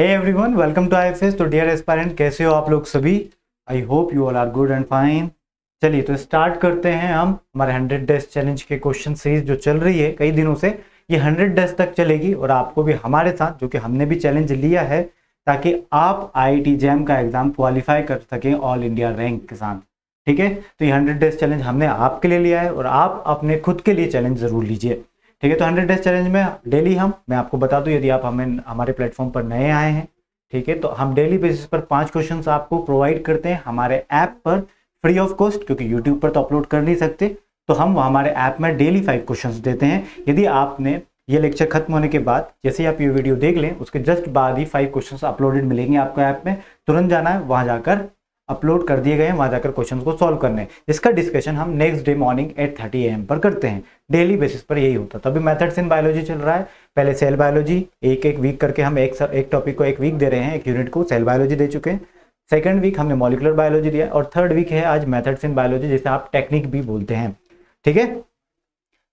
hey everyone welcome to I तो dear aspirant कैसे हो आप लोग सभी I hope you all are good and fine चलिए तो स्टार्ट करते हैं हम हमारे हंड्रेड डेज चैलेंज के क्वेश्चन सीरीज जो चल रही है कई दिनों से ये हंड्रेड डेज तक चलेगी और आपको भी हमारे साथ जो कि हमने भी चैलेंज लिया है ताकि आप आई टी जैम का एग्जाम क्वालिफाई कर सकें ऑल इंडिया रैंक के साथ ठीक है तो ये हंड्रेड डेज चैलेंज हमने आपके लिए लिया है और आप अपने खुद के लिए चैलेंज ज़रूर लीजिए ठीक है तो हंड्रेड डेज चैलेंज में डेली हम मैं आपको बता दूँ यदि आप हमें हमारे प्लेटफॉर्म पर नए आए हैं ठीक है तो हम डेली बेसिस पर पांच क्वेश्चंस आपको प्रोवाइड करते हैं हमारे ऐप पर फ्री ऑफ कॉस्ट क्योंकि यूट्यूब पर तो अपलोड कर नहीं सकते तो हम हमारे ऐप में डेली फाइव क्वेश्चंस देते हैं यदि आपने ये लेक्चर खत्म होने के बाद जैसे ही आप ये वीडियो देख लें उसके जस्ट बाद ही फाइव क्वेश्चंस अपलोडेड मिलेंगे आपको ऐप में तुरंत जाना है वहाँ जाकर अपलोड कर दिए गए हैं वहाँ जाकर क्वेश्चन को सॉल्व करने इसका डिस्कशन हम next day morning eight thirty AM पर करते हैं डेली बेसिस पर यही होता है तभी मैथड्स इन बायोलॉजी चल रहा है पहले सेल बायोलॉजी एक एक वीक करके हम एक एक टॉपिक को एक वीक दे रहे हैं एक यूनिट को सेल बायोलॉजी दे चुके हैं सेकेंड वीक हमने मॉलिकुलर बायोलॉजी दिया और थर्ड वीक है आज मैथड्स इन बायोलॉजी जिसे आप टेक्निक भी बोलते हैं ठीक है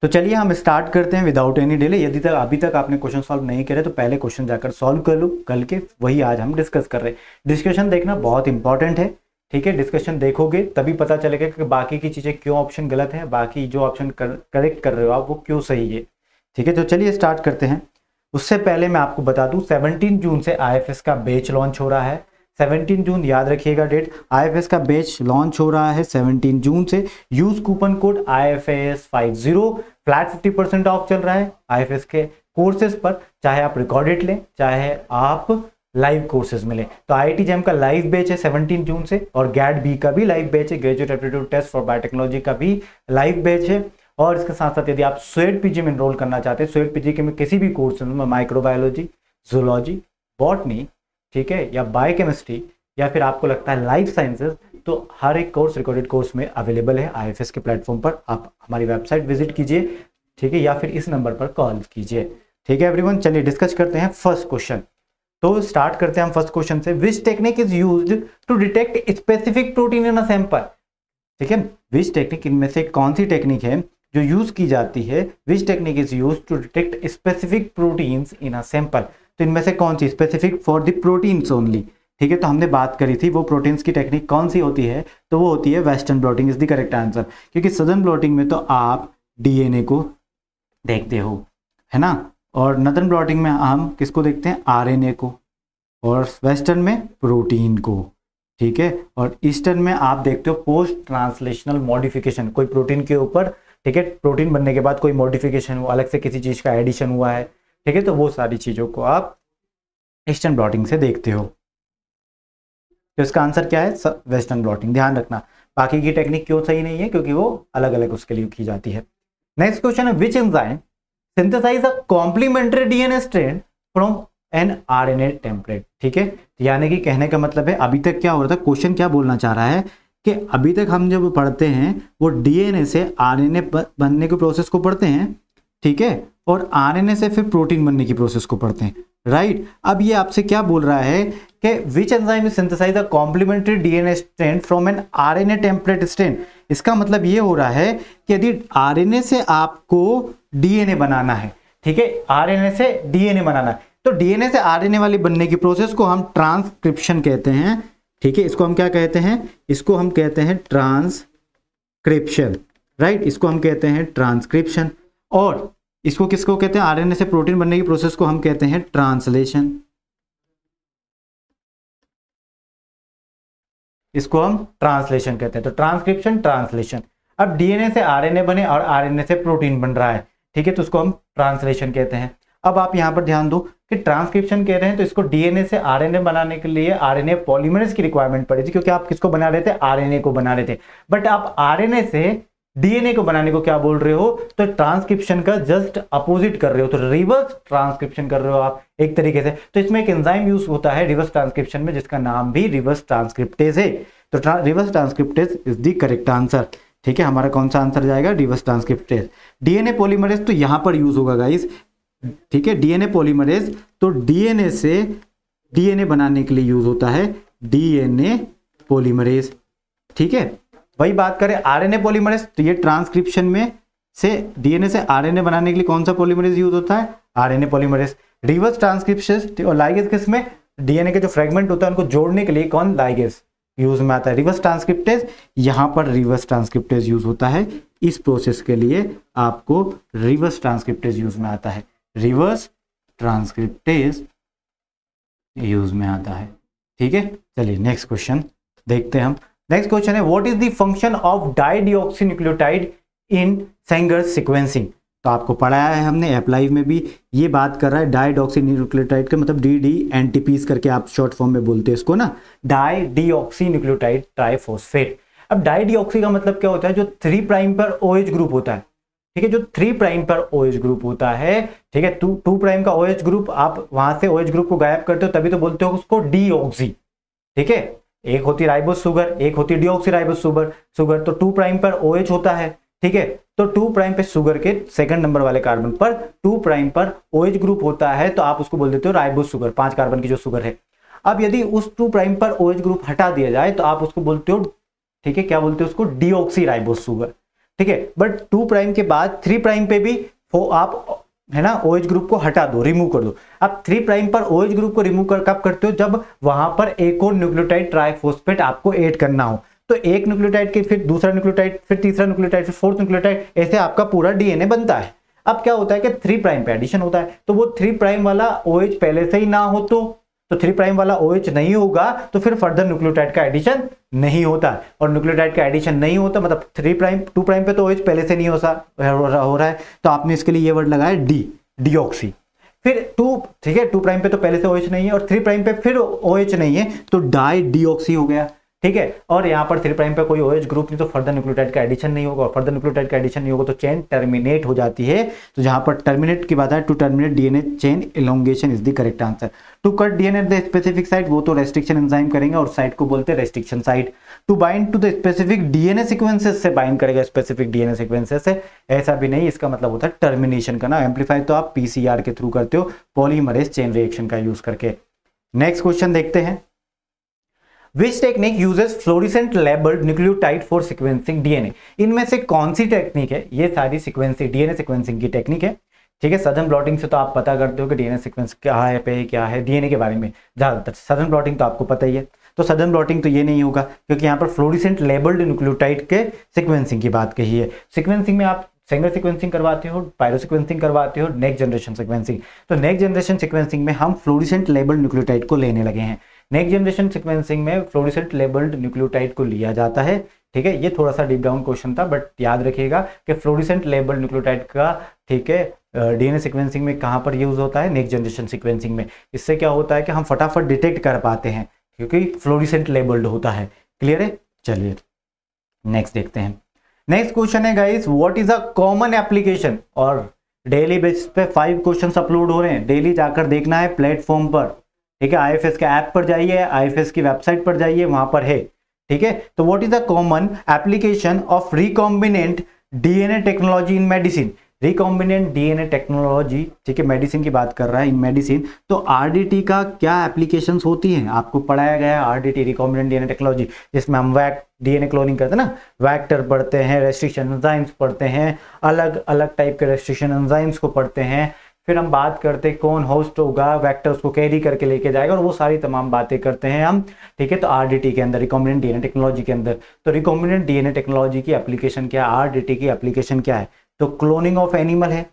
तो चलिए हम स्टार्ट करते हैं विदाउट एनी डिले यदि तक अभी तक आपने क्वेश्चन सॉल्व नहीं करे तो पहले क्वेश्चन जाकर सॉल्व कर लो कल के वही आज हम डिस्कस कर रहे हैं डिस्कशन देखना बहुत इंपॉर्टेंट है ठीक है डिस्कशन देखोगे तभी पता चलेगा कि बाकी की चीज़ें क्यों ऑप्शन गलत है बाकी जो ऑप्शन करेक्ट कर रहे हो आप वो क्यों सही है ठीक है तो चलिए स्टार्ट करते हैं उससे पहले मैं आपको बता दूं 17 जून से आई का बेच लॉन्च हो रहा है 17 जून याद रखिएगा डेट आई का बेच लॉन्च हो रहा है 17 जून से use coupon code I F S five zero flat fifty percent off चल रहा है आई के कोर्सेज पर चाहे आप रिकॉर्डेड लें चाहे आप लाइव कोर्सेज मिले तो आई जैम का लाइव बैच है सेवनटीन जून से और गैड बी का भी लाइव बैच है graduate aptitude test for biotechnology का भी लाइव बैच है और इसके साथ साथ यदि आप स्वेट पीजी में इनरोल करना चाहते हैं स्वेट पीजी के में किसी भी कोर्स में माइक्रोबायोलॉजी जूलॉजी बॉटनी ठीक है या बायोकेमिस्ट्री या फिर आपको लगता है लाइफ साइंसेज तो हर एक कोर्स रिकॉर्डेड कोर्स में अवेलेबल है आई के प्लेटफॉर्म पर आप हमारी वेबसाइट विजिट कीजिए ठीक है या फिर इस नंबर पर कॉल कीजिए ठीक है एवरीवन चलिए डिस्कस करते हैं फर्स्ट क्वेश्चन तो स्टार्ट करते हैं हम फर्स्ट क्वेश्चन से which technique is use to detect specific protein in a sample ठीक है विच टेक्निक इनमें से कौन सी टेक्निक है जो यूज की जाती है which technique is use to detect specific protein in a sample तो इनमें से कौन सी specific for the proteins only ठीक है तो हमने बात करी थी वो प्रोटीन्स की टेक्निक कौन सी होती है तो वो होती है western blotting is the correct answer क्योंकि सदर्न ब्लॉटिंग में तो आप डीएनए को देखते हो है ना और नदन ब्लॉटिंग में हम किसको देखते हैं आरएनए को और वेस्टर्न में प्रोटीन को ठीक है और ईस्टर्न में आप देखते हो पोस्ट ट्रांसलेशनल मॉडिफिकेशन कोई प्रोटीन के ऊपर ठीक है प्रोटीन बनने के बाद कोई मॉडिफिकेशन हुआ अलग से किसी चीज़ का एडिशन हुआ है ठीक है तो वो सारी चीज़ों को आप ईस्टर्न ब्लॉटिंग से देखते हो तो इसका आंसर क्या है वेस्टर्न ब्लॉटिंग ध्यान रखना बाकी की टेक्निक क्यों सही नहीं है क्योंकि वो अलग अलग उसके लिए की जाती है नेक्स्ट क्वेश्चन है which enzyme synthesize a complementary DNA strand from an R N A template ठीक है यानी कि कहने का मतलब है अभी तक क्या हो रहा था क्वेश्चन क्या बोलना चाह रहा है कि अभी तक हम जब पढ़ते हैं वो डीएनए से आरएनए बनने के प्रोसेस को पढ़ते हैं ठीक है और आरएनए से फिर प्रोटीन बनने की प्रोसेस को पढ़ते हैं राइट अब ये आपसे क्या बोल रहा है कि which enzyme is synthesize a complementary DNA strand from an RNA template strand इसका मतलब ये हो रहा है कि यदि आरएनए से आपको डीएनए बनाना है ठीक है आरएनए से डीएनए बनाना है तो डीएनए से आरएनए वाली बनने की प्रोसेस को हम ट्रांसक्रिप्शन कहते हैं ठीक है इसको हम क्या कहते हैं इसको हम कहते हैं ट्रांसक्रिप्शन राइट इसको हम कहते हैं ट्रांसक्रिप्शन और इसको किसको कहते हैं आरएनए से प्रोटीन बनने की प्रोसेस को हम कहते हैं ट्रांसलेशन इसको हम ट्रांसलेशन कहते हैं तो ट्रांसक्रिप्शन ट्रांसलेशन अब डीएनए से आरएनए बने और आरएनए से प्रोटीन बन रहा है ठीक है तो उसको हम ट्रांसलेशन कहते हैं अब आप यहाँ पर ध्यान दो कि ट्रांसक्रिप्शन कह रहे हैं तो इसको डीएनए से आरएनए बनाने के लिए आरएनए पॉलीमरेज की रिक्वायरमेंट पड़ेगी क्योंकि आप किसको बना रहे थे आरएनए को बना रहे थे बट आप आरएनए से डीएनए को बनाने को क्या बोल रहे हो तो ट्रांसक्रिप्शन का जस्ट अपोजिट कर रहे हो तो रिवर्स ट्रांसक्रिप्शन कर रहे हो आप एक तरीके से तो इसमें एक एंजाइम यूज होता है रिवर्स ट्रांसक्रिप्शन में जिसका नाम भी रिवर्स ट्रांसक्रिप्टेज है तो reverse transcriptase is the correct answer ठीक है हमारा कौन सा आंसर जाएगा रिवर्स ट्रांसक्रिप्टेज डीएनए पोलीमरेज तो यहां पर यूज होगा गाइस ठीक है डीएनए पोलीमरेज तो डीएनए से डीएनए बनाने के लिए यूज होता है डीएनए पोलीमरेज ठीक है वही बात करें आरएनए पॉलीमरेज तो ये ट्रांसक्रिप्शन में से डीएनए से आरएनए बनाने के लिए कौन सा पॉलीमरेज यूज होता है आरएनए पॉलीमरेज रिवर्स ट्रांसक्रिप्शन और लाइगेज किस में डीएनए के जो फ्रेगमेंट होता है उनको जोड़ने के लिए कौन लाइगेज यूज में आता है रिवर्स ट्रांसक्रिप्टेज यहाँ पर रिवर्स ट्रांसक्रिप्टेज यूज होता है इस प्रोसेस के लिए आपको रिवर्स ट्रांसक्रिप्टेज यूज में आता है रिवर्स ट्रांसक्रिप्टेज यूज में आता है ठीक है चलिए नेक्स्ट क्वेश्चन देखते हैं हम नेक्स्ट क्वेश्चन है what is the function of dideoxy nucleotide in Sanger sequencing तो आपको पढ़ाया है हमने एप्लाइव में भी ये बात कर रहा है डाई डॉक्सी न्यूक्लियोटाइड का मतलब डी डी एन करके आप शॉर्ट फॉर्म में बोलते हैं इसको ना dideoxy nucleotide triphosphate अब डाई डीऑक्सी का मतलब क्या होता है जो थ्री प्राइम पर ओ एच ग्रुप होता है ठीक है जो थ्री प्राइम पर ओ एच ग्रुप होता है ठीक है टू टू प्राइम का ओ एच ग्रुप आप वहां से ओ एच ग्रुप को गायब करते हो तभी तो बोलते हो उसको डी ऑक्सी ठीक है एक होती राइबोस शुगर एक होती deoxyribose sugar sugar तो टू प्राइम पर ओ एच होता है ठीक है तो टू प्राइम पे शुगर के सेकंड नंबर वाले कार्बन पर टू प्राइम पर ओएच OH ग्रुप होता है तो आप उसको बोल देते हो राइबोस शुगर पांच कार्बन की जो शुगर है अब यदि उस टू प्राइम पर ओएच OH ग्रुप हटा दिया जाए तो आप उसको बोलते हो ठीक है क्या बोलते हो उसको डीऑक्सी राइबोस शुगर ठीक है बट टू प्राइम के बाद थ्री प्राइम पे भी आप है ना ओएच OH ग्रुप को हटा दो रिमूव कर दो अब थ्री प्राइम पर ओएच ग्रुप को रिमूव कर कब करते हो जब वहां पर एक और न्यूक्लियोटाइड ट्राइफोस्फेट आपको ऐड करना हो तो एक न्यूक्लियोटाइड के फिर दूसरा न्यूक्लियोटाइड फिर तीसरा न्यूक्लियोटाइड फिर फोर्थ न्यूक्लियोटाइड ऐसे आपका पूरा डीएनए बनता है अब क्या होता है कि थ्री प्राइम पे एडिशन होता है तो वो थ्री प्राइम वाला ओएच पहले से ही ना हो तो तो थ्री प्राइम वाला ओएच नहीं होगा तो फिर फर्दर न्यूक्लियोटाइड का एडिशन नहीं होता और न्यूक्लियोटाइड का एडिशन नहीं होता मतलब थ्री प्राइम टू प्राइम पे तो ओएच पहले से नहीं हो, हो रहा है तो आपने इसके लिए ये वर्ड लगाया डी डीऑक्सी फिर टू ठीक है टू प्राइम पे तो पहले से ओएच नहीं है और थ्री प्राइम पे फिर ओ नहीं है तो डाई डीऑक्सी हो गया ठीक है और यहाँ पर थ्री प्राइम पे कोई ओएच ग्रुप नहीं तो फर्दर न्यूक्लियोटाइड का एडिशन नहीं होगा फर्दर न्यूक्लियोटाइड का एडिशन नहीं होगा तो चेन टर्मिनेट हो जाती है तो जहां पर टर्मिनेट की बात है to terminate DNA chain elongation is the correct answer to cut DNA the specific site वो तो रेस्ट्रिक्शन एंजाइम करेंगे और साइट को बोलते हैं restriction site to bind to the specific DNA sequences से बाइंड करेगा स्पेसिफिक डीएनए सिक्वेंसेस से ऐसा भी नहीं इसका मतलब होता है टर्मिनेशन का ना एम्पलीफाई तो आप पीसीआर के थ्रू करते हो पॉलीमरेज चेन रिएक्शन का यूज करके नेक्स्ट क्वेश्चन देखते हैं which technique uses fluorescent labelled nucleotide for sequencing DNA इनमें से कौन सी टेक्निक है ये सारी सिक्वेंसिंग डीएनए सिक्वेंसिंग की टेक्निक है ठीक है सदन प्लॉटिंग से तो आप पता करते हो कि डीएनए सिक्वेंस क्या है पे क्या है डीएनए के बारे में ज़्यादातर सदन प्लॉटिंग तो आपको पता ही है तो सदन प्लॉटिंग तो ये नहीं होगा क्योंकि यहाँ पर फ्लोरिसेंट लेबल्ड न्यूक्लियोटाइड के सिक्वेंसिंग की बात कही है सिक्वेंसिंग में आप सिंगल सिक्वेंसिंग करवाते हो पायरो सिक्वेंसिंग करवाते हो नेक्स्ट जनरेशन सिक्वेंसिंग तो नेक्स्ट जनरेशन सिक्वेंसिंग में हम फ्लोरिसेंट लेबल्ड न्यूक्लियोटाइड को लेने लगे हैं नेक्स्ट जनरेशन सिक्वेंसिंग में फ्लोरिसेंट लेबल्ड न्यूक्लियोटाइड को लिया जाता है ठीक है ये थोड़ा सा डीप डाउन क्वेश्चन था बट याद रखिएगा कि फ्लोरिसेंट लेबल्ड न्यूक्लियोटाइड का ठीक है डीएनए सिक्वेंसिंग में कहाँ पर यूज़ होता है नेक्स्ट जनरेशन सिक्वेंसिंग में इससे क्या होता है कि हम फटाफट डिटेक्ट कर पाते हैं क्योंकि फ्लोरिसेंट लेबल्ड होता है क्लियर है चलिए नेक्स्ट देखते हैं नेक्स्ट क्वेश्चन है guys what is a common application और डेली बेसिस पे फाइव क्वेश्चन अपलोड हो रहे हैं डेली जाकर देखना है प्लेटफॉर्म पर ठीक है आई के ऐप पर जाइए आई की वेबसाइट पर जाइए वहां पर है ठीक है तो what is the common application of recombinant DNA technology in medicine recombinant DNA technology ठीक है मेडिसिन की बात कर रहा है इन मेडिसिन तो आरडीटी का क्या एप्लीकेशंस होती हैं आपको पढ़ाया गया है आरडीटी रिकॉम्बिनेंट डीएनए टेक्नोलॉजी जिसमें हम वैक डीएनए क्लोनिंग करते हैं ना वैक्टर पढ़ते हैं रेस्ट्रिक्शन एंजाइम्स पढ़ते हैं अलग अलग टाइप के रेस्ट्रिक्शन एंजाइम्स को पढ़ते हैं फिर हम बात करते कौन होस्ट होगा वेक्टर्स को कैरी करके लेके जाएगा और वो सारी तमाम बातें करते हैं हम ठीक है तो आरडीटी के अंदर रिकॉम्बिनेंट डीएनए टेक्नोलॉजी के अंदर तो रिकॉम्बिनेंट डीएनए टेक्नोलॉजी की एप्लीकेशन क्या है आरडीटी की एप्लीकेशन क्या है तो क्लोनिंग ऑफ एनिमल है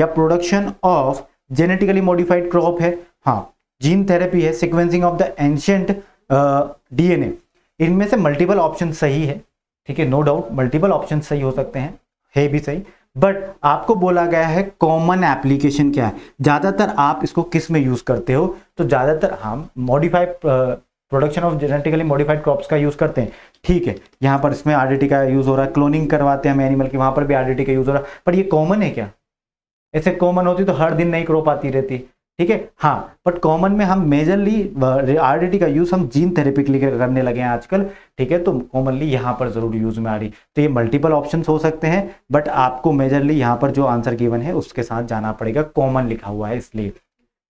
या production of genetically modified crop है हाँ जीन थेरेपी है sequencing of the ancient DNA इनमें से मल्टीपल ऑप्शन सही है ठीक है नो डाउट मल्टीपल ऑप्शन सही हो सकते हैं है भी सही बट आपको बोला गया है कॉमन एप्लीकेशन क्या है ज़्यादातर आप इसको किस में यूज़ करते हो तो ज़्यादातर हम modified production of genetically modified crops का यूज़ करते हैं ठीक है यहाँ पर इसमें आर का यूज़ हो रहा है क्लोनिंग करवाते हैं हम एनिमल की वहाँ पर भी आर का यूज़ हो रहा है पर ये कॉमन है क्या ऐसे कॉमन होती तो हर दिन नई क्रॉप आती रहती ठीक है हाँ बट कॉमन में हम मेजरली टी uh, का यूज हम जीन थेरेपी के लिए करने लगे हैं आजकल ठीक है तो कॉमनली यहाँ पर जरूर यूज में आ रही तो ये मल्टीपल ऑप्शन हो सकते हैं बट आपको मेजरली यहाँ पर जो आंसर गिवन है उसके साथ जाना पड़ेगा कॉमन लिखा हुआ है इसलिए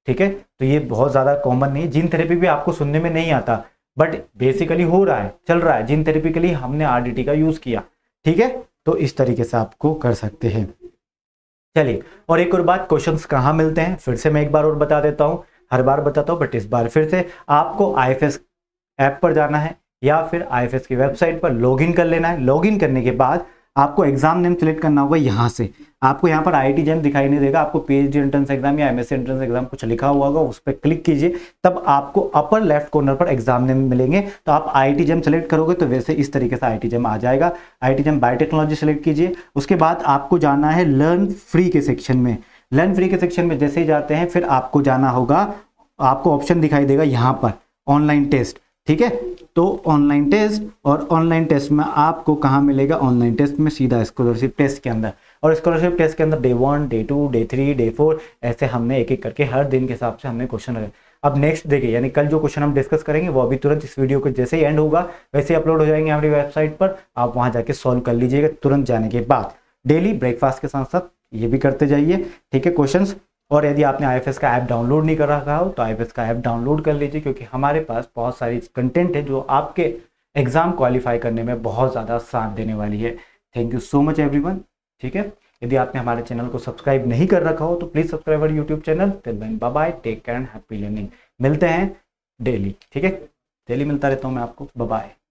ठीक है तो ये बहुत ज़्यादा कॉमन नहीं जीन थेरेपी भी आपको सुनने में नहीं आता बट बेसिकली हो रहा है चल रहा है जीन थेरेपी के लिए हमने टी का यूज़ किया ठीक है तो इस तरीके से आपको कर सकते हैं चलिए और एक और बात क्वेश्चन कहाँ मिलते हैं फिर से मैं एक बार और बता देता हूँ हर बार बताता हूँ बट इस बार फिर से आपको आई ऐप पर जाना है या फिर आई की वेबसाइट पर लॉगिन कर लेना है लॉगिन करने के बाद आपको एग्जाम नेम सेलेक्ट करना होगा यहाँ से आपको यहाँ पर आई टी दिखाई नहीं देगा आपको पी एंट्रेंस एग्जाम या एमएससी एंट्रेंस एग्जाम कुछ लिखा हुआ होगा उस पर क्लिक कीजिए तब आपको अपर लेफ्ट कॉर्नर पर एग्जाम नेम मिलेंगे तो आप आई टी सेलेक्ट करोगे तो वैसे इस तरीके से आई आई आ जाएगा I T JAM biotechnology select कीजिए उसके बाद आपको जाना है लर्न फ्री के सेक्शन में लर्न फ्री के सेक्शन में जैसे ही जाते हैं फिर आपको जाना होगा आपको ऑप्शन दिखाई देगा यहाँ पर ऑनलाइन टेस्ट ठीक है तो ऑनलाइन टेस्ट और ऑनलाइन टेस्ट में आपको कहाँ मिलेगा ऑनलाइन टेस्ट में सीधा स्कॉलरशिप टेस्ट के अंदर और स्कॉलरशिप टेस्ट के अंदर day one day two day three day four ऐसे हमने एक एक करके हर दिन के हिसाब से हमने क्वेश्चन रखे अब नेक्स्ट देखिए यानी कल जो क्वेश्चन हम डिस्कस करेंगे वो अभी तुरंत इस वीडियो को जैसे ही एंड होगा वैसे ही अपलोड हो जाएंगे हमारी वेबसाइट पर आप वहाँ जाके सॉल्व कर लीजिएगा तुरंत जाने के बाद डेली ब्रेकफास्ट के साथ साथ ये भी करते जाइए ठीक है क्वेश्चन और यदि आपने आई का ऐप डाउनलोड नहीं कर रखा हो तो आई का ऐप डाउनलोड कर लीजिए क्योंकि हमारे पास बहुत सारी कंटेंट है जो आपके एग्ज़ाम क्वालिफाई करने में बहुत ज़्यादा साथ देने वाली है thank you so much everyone ठीक है यदि आपने हमारे चैनल को सब्सक्राइब नहीं कर रखा हो तो please subscribe our YouTube channel till then bye bye take care and happy learning मिलते हैं डेली ठीक है डेली मिलता रहता हूँ मैं आपको बाय